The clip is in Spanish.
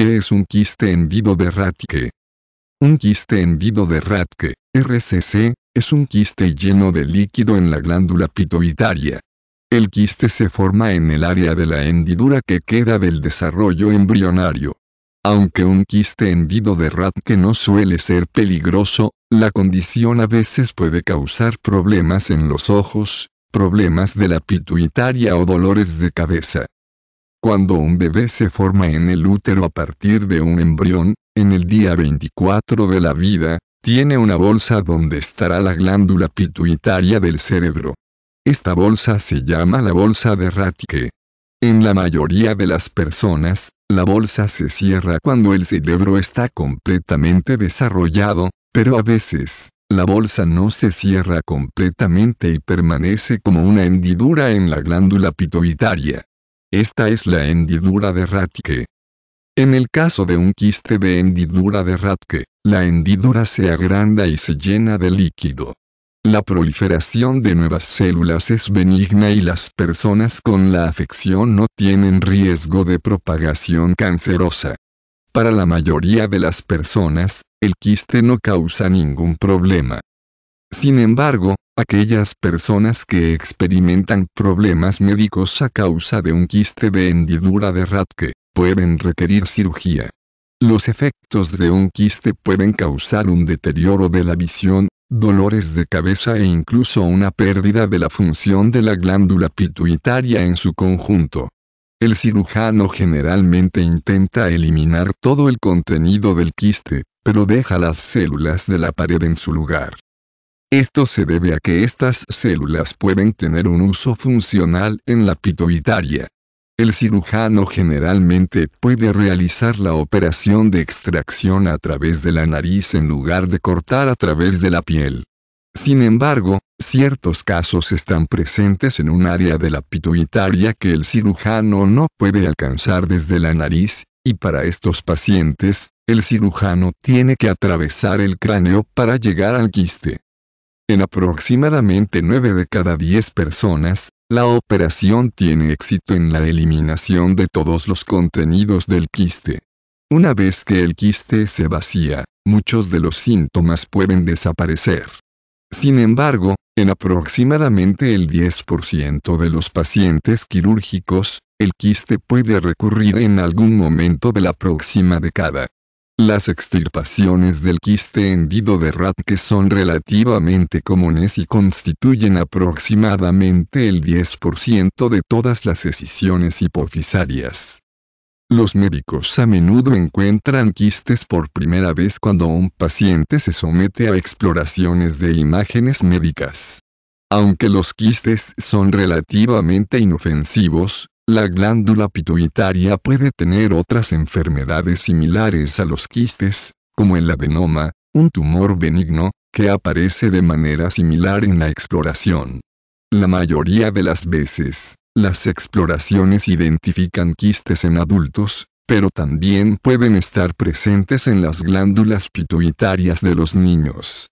¿Qué este es un quiste hendido de ratke? Un quiste hendido de ratke, RCC, es un quiste lleno de líquido en la glándula pituitaria. El quiste se forma en el área de la hendidura que queda del desarrollo embrionario. Aunque un quiste hendido de ratke no suele ser peligroso, la condición a veces puede causar problemas en los ojos, problemas de la pituitaria o dolores de cabeza. Cuando un bebé se forma en el útero a partir de un embrión, en el día 24 de la vida, tiene una bolsa donde estará la glándula pituitaria del cerebro. Esta bolsa se llama la bolsa de Ratke. En la mayoría de las personas, la bolsa se cierra cuando el cerebro está completamente desarrollado, pero a veces, la bolsa no se cierra completamente y permanece como una hendidura en la glándula pituitaria. Esta es la hendidura de Ratke. En el caso de un quiste de hendidura de Ratke, la hendidura se agranda y se llena de líquido. La proliferación de nuevas células es benigna y las personas con la afección no tienen riesgo de propagación cancerosa. Para la mayoría de las personas, el quiste no causa ningún problema. Sin embargo, aquellas personas que experimentan problemas médicos a causa de un quiste de hendidura de ratke, pueden requerir cirugía. Los efectos de un quiste pueden causar un deterioro de la visión, dolores de cabeza e incluso una pérdida de la función de la glándula pituitaria en su conjunto. El cirujano generalmente intenta eliminar todo el contenido del quiste, pero deja las células de la pared en su lugar. Esto se debe a que estas células pueden tener un uso funcional en la pituitaria. El cirujano generalmente puede realizar la operación de extracción a través de la nariz en lugar de cortar a través de la piel. Sin embargo, ciertos casos están presentes en un área de la pituitaria que el cirujano no puede alcanzar desde la nariz, y para estos pacientes, el cirujano tiene que atravesar el cráneo para llegar al quiste. En aproximadamente 9 de cada 10 personas, la operación tiene éxito en la eliminación de todos los contenidos del quiste. Una vez que el quiste se vacía, muchos de los síntomas pueden desaparecer. Sin embargo, en aproximadamente el 10% de los pacientes quirúrgicos, el quiste puede recurrir en algún momento de la próxima década. Las extirpaciones del quiste hendido de que son relativamente comunes y constituyen aproximadamente el 10% de todas las escisiones hipofisarias. Los médicos a menudo encuentran quistes por primera vez cuando un paciente se somete a exploraciones de imágenes médicas. Aunque los quistes son relativamente inofensivos, la glándula pituitaria puede tener otras enfermedades similares a los quistes, como el adenoma, un tumor benigno, que aparece de manera similar en la exploración. La mayoría de las veces, las exploraciones identifican quistes en adultos, pero también pueden estar presentes en las glándulas pituitarias de los niños.